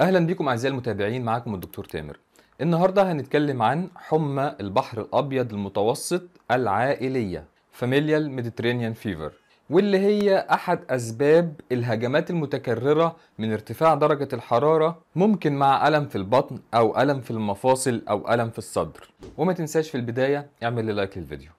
اهلا بيكم اعزائي المتابعين معاكم الدكتور تامر النهارده هنتكلم عن حمى البحر الابيض المتوسط العائليه familial mediterranean fever واللي هي احد اسباب الهجمات المتكرره من ارتفاع درجه الحراره ممكن مع الم في البطن او الم في المفاصل او الم في الصدر وما تنساش في البدايه اعمل لي لايك للفيديو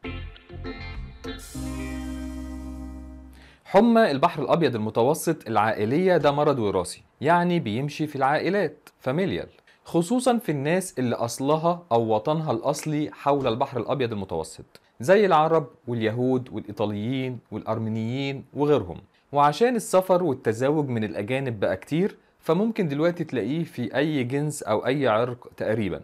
حمى البحر الابيض المتوسط العائليه ده مرض وراثي يعني بيمشي في العائلات فاميليال خصوصا في الناس اللي اصلها او وطنها الاصلي حول البحر الابيض المتوسط زي العرب واليهود والايطاليين والارمنيين وغيرهم وعشان السفر والتزاوج من الاجانب بقى كتير فممكن دلوقتي تلاقيه في اي جنس او اي عرق تقريبا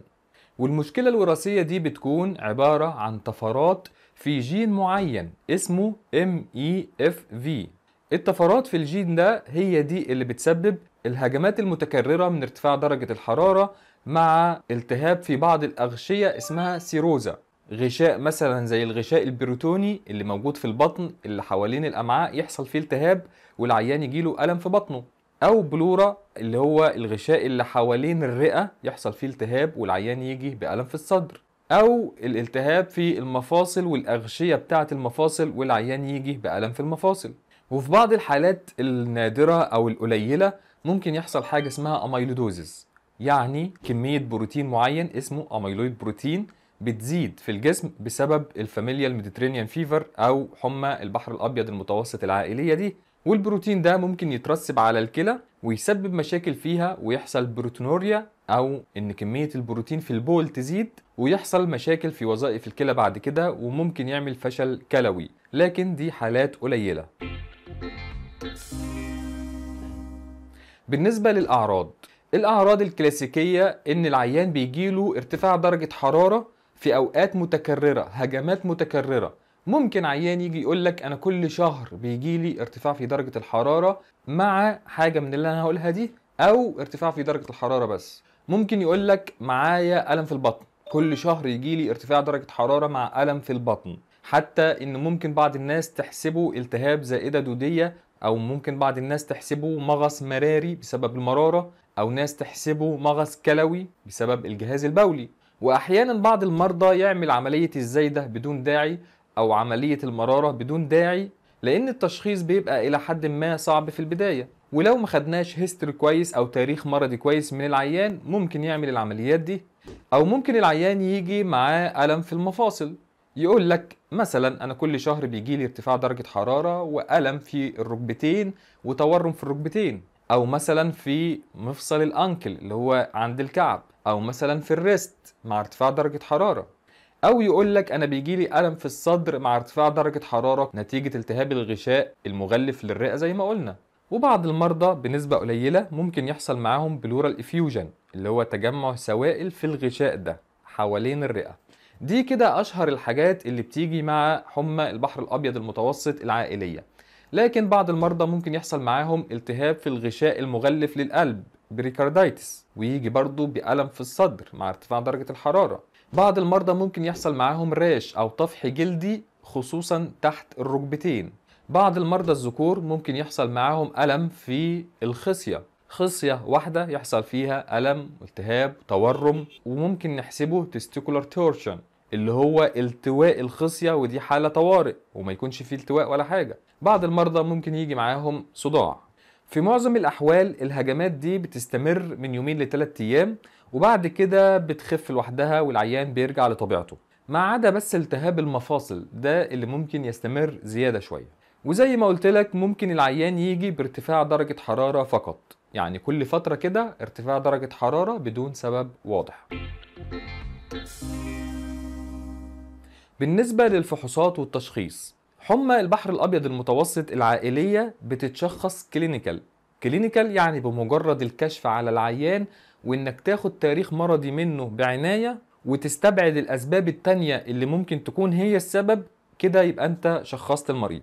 والمشكلة الوراثية دي بتكون عبارة عن طفرات في جين معين اسمه MEFV الطفرات في الجين ده هي دي اللي بتسبب الهجمات المتكررة من ارتفاع درجة الحرارة مع التهاب في بعض الأغشية اسمها سيروزا غشاء مثلا زي الغشاء البروتوني اللي موجود في البطن اللي حوالين الأمعاء يحصل فيه التهاب والعيان يجيله ألم في بطنه او بلورا اللي هو الغشاء اللي حوالين الرئه يحصل فيه التهاب والعيان يجي بالم في الصدر او الالتهاب في المفاصل والاغشيه بتاعه المفاصل والعيان يجي بالم في المفاصل وفي بعض الحالات النادره او القليله ممكن يحصل حاجه اسمها اميلودوزز يعني كميه بروتين معين اسمه اميلويد بروتين بتزيد في الجسم بسبب الفاميليا الميديترينيان فيفر او حمى البحر الابيض المتوسط العائليه دي والبروتين ده ممكن يترسب على الكلى ويسبب مشاكل فيها ويحصل بروتونوريا او ان كميه البروتين في البول تزيد ويحصل مشاكل في وظائف الكلى بعد كده وممكن يعمل فشل كلوي لكن دي حالات قليله بالنسبه للاعراض الاعراض الكلاسيكيه ان العيان بيجيله ارتفاع درجه حراره في اوقات متكرره هجمات متكرره ممكن عيان يجي يقول لك انا كل شهر بيجي لي ارتفاع في درجه الحراره مع حاجه من اللي انا هقولها دي او ارتفاع في درجه الحراره بس ممكن يقول لك معايا الم في البطن كل شهر يجي لي ارتفاع درجه حراره مع الم في البطن حتى ان ممكن بعض الناس تحسبه التهاب زائده دوديه او ممكن بعض الناس تحسبه مغص مراري بسبب المراره او ناس تحسبه مغص كلوي بسبب الجهاز البولي واحيانا بعض المرضى يعمل عمليه الزايده بدون داعي أو عملية المرارة بدون داعي لأن التشخيص بيبقى إلى حد ما صعب في البداية ولو ما خدناش هيستوري كويس أو تاريخ مرضي كويس من العيان ممكن يعمل العمليات دي أو ممكن العيان يجي معاه ألم في المفاصل يقول لك مثلا انا كل شهر بيجي لي ارتفاع درجه حراره والم في الركبتين وتورم في الركبتين او مثلا في مفصل الانكل اللي هو عند الكعب او مثلا في الريست مع ارتفاع درجه حراره او يقول لك انا بيجي لي الم في الصدر مع ارتفاع درجه حراره نتيجه التهاب الغشاء المغلف للرئه زي ما قلنا وبعض المرضى بنسبة قليلة ممكن يحصل معاهم بلورال افيوجن اللي هو تجمع سوائل في الغشاء ده حوالين الرئة دي كده أشهر الحاجات اللي بتيجي مع حمى البحر الأبيض المتوسط العائلية لكن بعض المرضى ممكن يحصل معاهم التهاب في الغشاء المغلف للقلب بريكارديتس ويجي برضه بألم في الصدر مع ارتفاع درجة الحرارة بعض المرضى ممكن يحصل معاهم راش أو طفح جلدي خصوصا تحت الركبتين بعض المرضى الذكور ممكن يحصل معاهم ألم في الخصية خصية واحدة يحصل فيها ألم والتهاب تورم وممكن نحسبه testicular torsion اللي هو التواء الخصية ودي حالة طوارئ وما يكونش فيه التواء ولا حاجة بعض المرضى ممكن يجي معاهم صداع في معظم الأحوال الهجمات دي بتستمر من يومين لثلاث أيام وبعد كده بتخف لوحدها والعيان بيرجع لطبيعته ما عدا بس التهاب المفاصل ده اللي ممكن يستمر زيادة شوية وزي ما قلت لك ممكن العيان يجي بارتفاع درجة حرارة فقط يعني كل فترة كده ارتفاع درجة حرارة بدون سبب واضح بالنسبة للفحوصات والتشخيص حمى البحر الأبيض المتوسط العائلية بتتشخص كلينيكال كلينيكال يعني بمجرد الكشف على العيان وانك تاخد تاريخ مرضي منه بعنايه وتستبعد الاسباب التانيه اللي ممكن تكون هي السبب كده يبقى انت شخصت المريض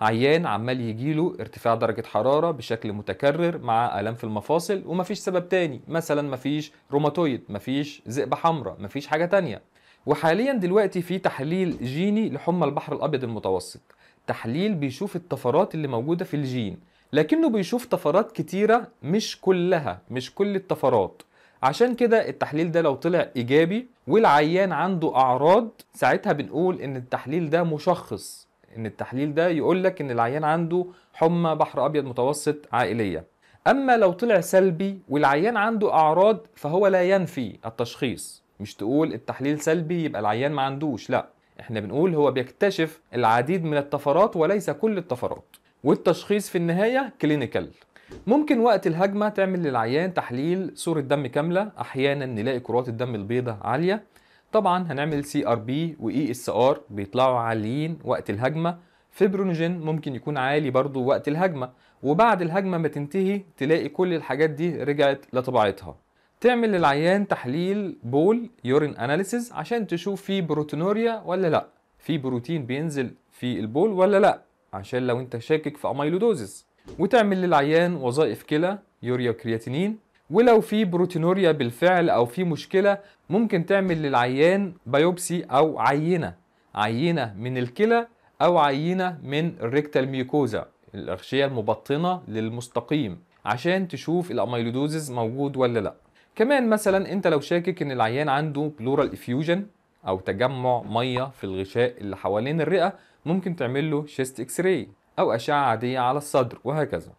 عيان عمال يجيله ارتفاع درجة حرارة بشكل متكرر مع آلام في المفاصل ومفيش سبب تاني مثلا مفيش روماتويد مفيش زئبة حمراء مفيش حاجة تانية وحاليا دلوقتي في تحليل جيني لحمى البحر الأبيض المتوسط تحليل بيشوف الطفرات اللي موجودة في الجين لكنه بيشوف طفرات كتيرة مش كلها مش كل الطفرات عشان كده التحليل ده لو طلع إيجابي والعيان عنده أعراض ساعتها بنقول إن التحليل ده مشخص إن التحليل ده يقول لك إن العيان عنده حمى بحر أبيض متوسط عائلية أما لو طلع سلبي والعيان عنده أعراض فهو لا ينفي التشخيص مش تقول التحليل سلبي يبقى العيان ما عندوش لا احنا بنقول هو بيكتشف العديد من الطفرات وليس كل الطفرات والتشخيص في النهاية كلينيكال ممكن وقت الهجمة تعمل للعيان تحليل صورة دم كاملة أحيانا نلاقي كرات الدم البيضاء عالية طبعا هنعمل سي ار بي واي اس ار بيطلعوا عاليين وقت الهجمة فيبرونجين ممكن يكون عالي برضو وقت الهجمة وبعد الهجمة ما تنتهي تلاقي كل الحاجات دي رجعت لطبيعتها تعمل للعيان تحليل بول يورين اناليسيز عشان تشوف في بروتينوريا ولا لا في بروتين بينزل في البول ولا لا عشان لو انت شاكك في اميلودوزز وتعمل للعيان وظائف كلى يوريا وكرياتينين ولو في بروتينوريا بالفعل او في مشكله ممكن تعمل للعيان بايوبسي او عينه عينه من الكلى او عينه من الريكتال ميوكوزا الاغشيه المبطنه للمستقيم عشان تشوف الاميلودوزز موجود ولا لا كمان مثلا انت لو شاكك ان العيان عنده بلورال افيوجن او تجمع ميه في الغشاء اللي حوالين الرئه ممكن تعمل له شيست اكس راي او اشعه عاديه على الصدر وهكذا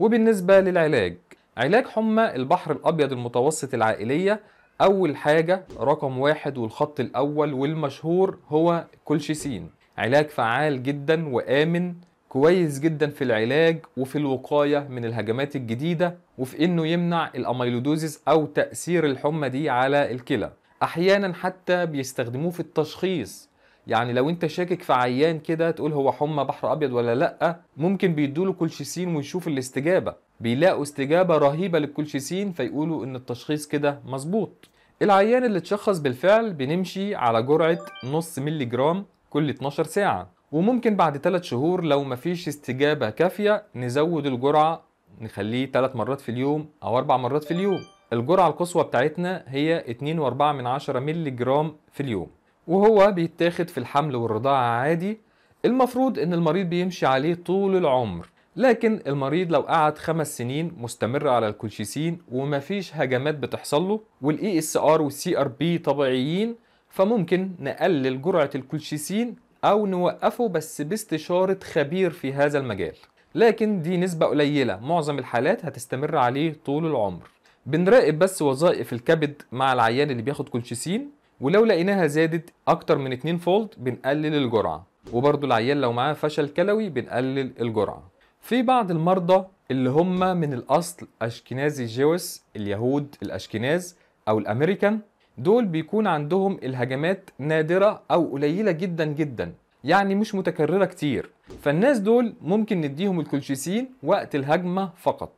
وبالنسبه للعلاج علاج حمى البحر الابيض المتوسط العائليه اول حاجه رقم واحد والخط الاول والمشهور هو كولشيسين علاج فعال جدا وامن كويس جدا في العلاج وفي الوقاية من الهجمات الجديدة وفي انه يمنع الاميلودوزيس او تأثير الحمى دي على الكلى احيانا حتى بيستخدموه في التشخيص يعني لو انت شاكك في عيان كده تقول هو حمى بحر ابيض ولا لا ممكن بيدوله كولشيسين ويشوف الاستجابه بيلاقوا استجابه رهيبه للكولشيسين فيقولوا ان التشخيص كده مظبوط العيان اللي اتشخص بالفعل بنمشي على جرعه نص ملي جرام كل 12 ساعه وممكن بعد ثلاث شهور لو مفيش استجابة كافية نزود الجرعة نخليه ثلاث مرات في اليوم أو اربع مرات في اليوم الجرعة القصوى بتاعتنا هي 2.4 مللي جرام في اليوم وهو بيتاخد في الحمل والرضاعة عادي المفروض ان المريض بيمشي عليه طول العمر لكن المريض لو قعد خمس سنين مستمر على الكولشيسين ومفيش هجمات بتحصل له والاي اس ار والسي ار بي طبيعيين فممكن نقلل جرعة الكولشيسين أو نوقفه بس باستشارة خبير في هذا المجال لكن دي نسبة قليلة معظم الحالات هتستمر عليه طول العمر بنراقب بس وظائف الكبد مع العيان اللي بياخد كولشيسين ولو لقيناها زادت أكتر من 2 فولت بنقلل الجرعة وبرضه العيان لو معاه فشل كلوي بنقلل الجرعة في بعض المرضى اللي هم من الأصل أشكنازي جيوس اليهود الأشكناز أو الأمريكان دول بيكون عندهم الهجمات نادرة أو قليلة جدا جدا يعني مش متكررة كتير فالناس دول ممكن نديهم الكولشيسين وقت الهجمة فقط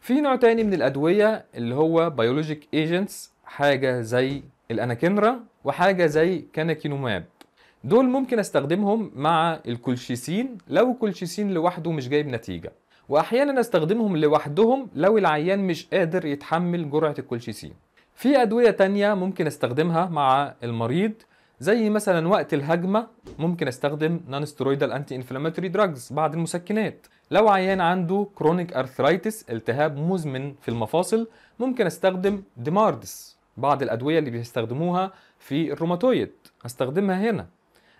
في نوع تاني من الأدوية اللي هو بيولوجيك ايجنتس حاجة زي الأناكينرا وحاجة زي كاناكينوماب دول ممكن استخدمهم مع الكولشيسين لو الكولشيسين لوحده مش جايب نتيجة وأحيانا استخدمهم لوحدهم لو العيان مش قادر يتحمل جرعة الكولشيسين في أدوية تانية ممكن استخدمها مع المريض زي مثلا وقت الهجمة ممكن استخدم نون سترويدال انتي انفلاماتوري دراجز بعض المسكنات لو عيان عنده كرونيك ارثرايتس التهاب مزمن في المفاصل ممكن استخدم ديماردس بعض الادوية اللي بيستخدموها في الروماتويد استخدمها هنا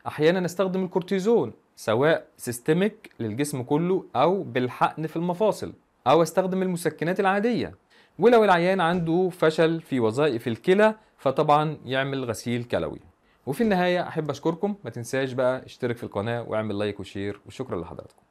احيانا استخدم الكورتيزون سواء سيستميك للجسم كله او بالحقن في المفاصل او استخدم المسكنات العادية ولو العيان عنده فشل في وظائف الكلى فطبعا يعمل غسيل كلوي وفي النهايه احب اشكركم ما تنساش بقى اشترك في القناه واعمل لايك وشير وشكرا لحضراتكم